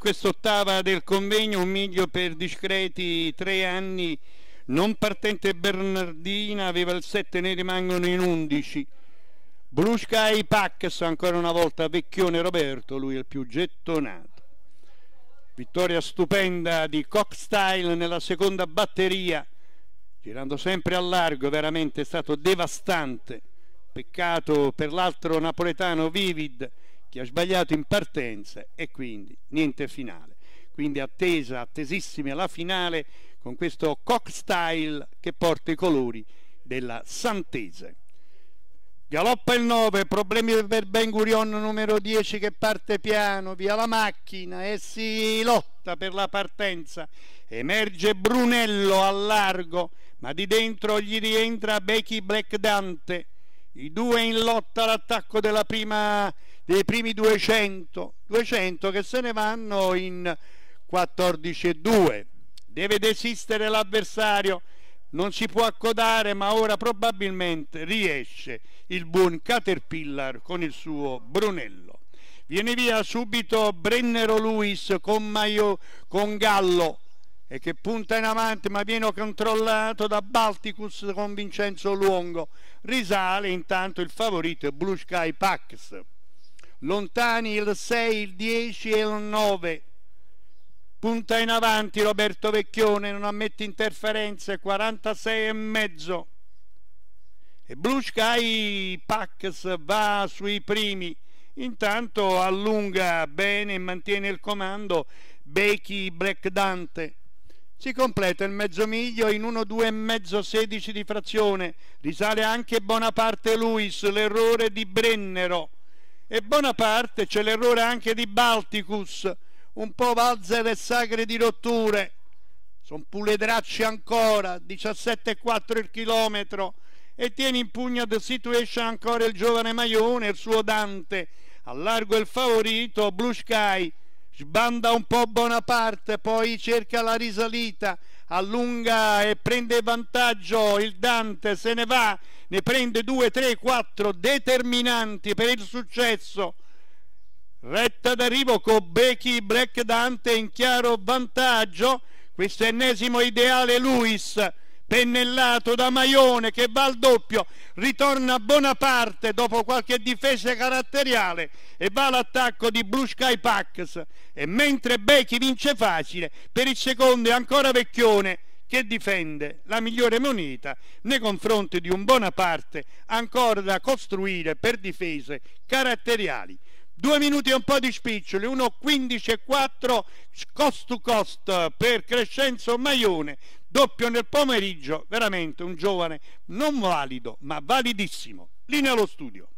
Quest'ottava del convegno, un miglio per discreti tre anni, non partente Bernardina aveva il 7, ne rimangono in 11. Blue Sky Packs, ancora una volta vecchione Roberto, lui è il più gettonato. Vittoria stupenda di Cockstyle nella seconda batteria, girando sempre a largo, veramente è stato devastante. Peccato per l'altro napoletano Vivid Spacchi, ha sbagliato in partenza e quindi niente finale. Quindi attesa, attesissima la finale con questo cockstyle che porta i colori della Santese. Galoppa il 9, problemi per Ben Gurion numero 10 che parte piano, via la macchina e si lotta per la partenza. Emerge Brunello al largo, ma di dentro gli rientra Becky Black Dante. I due in lotta all'attacco della prima dei primi 200, 200 che se ne vanno in 14 e 2. Deve desistere l'avversario, non si può accodare, ma ora probabilmente riesce il buon Caterpillar con il suo Brunello. Viene via subito Brennero Luis con, Maio, con Gallo e che punta in avanti ma viene controllato da Balticus con Vincenzo Luongo. Risale intanto il favorito Blue Sky Pax lontani il 6, il 10 e il 9 punta in avanti Roberto Vecchione non ammette interferenze 46 e mezzo e Blue Sky Pax va sui primi intanto allunga bene e mantiene il comando Becky Black Dante si completa il mezzo miglio in 1-2 e mezzo 16 di frazione risale anche Bonaparte Luis l'errore di Brennero e buona parte c'è l'errore anche di Balticus, un po' valzer e sacre di rotture. Sono puledracci ancora, 17,4 il chilometro. E tiene in pugno the situation ancora il giovane Maione il suo Dante. Allargo il favorito, Blue Sky. Sbanda un po' Bonaparte, poi cerca la risalita allunga e prende vantaggio il Dante, se ne va, ne prende 2, 3, 4 determinanti per il successo. Retta d'arrivo con Becky Black Dante in chiaro vantaggio, questo ennesimo ideale Luis pennellato da Maione che va al doppio, ritorna a Bonaparte dopo qualche difesa caratteriale e va all'attacco di Blue Sky Pax e mentre Becchi vince facile, per il secondo è ancora Vecchione che difende la migliore moneta nei confronti di un Bonaparte ancora da costruire per difese caratteriali. Due minuti e un po' di spiccioli, 1.15 e 4 cost to cost per Crescenzo Maione, doppio nel pomeriggio, veramente un giovane non valido, ma validissimo. Linea allo studio.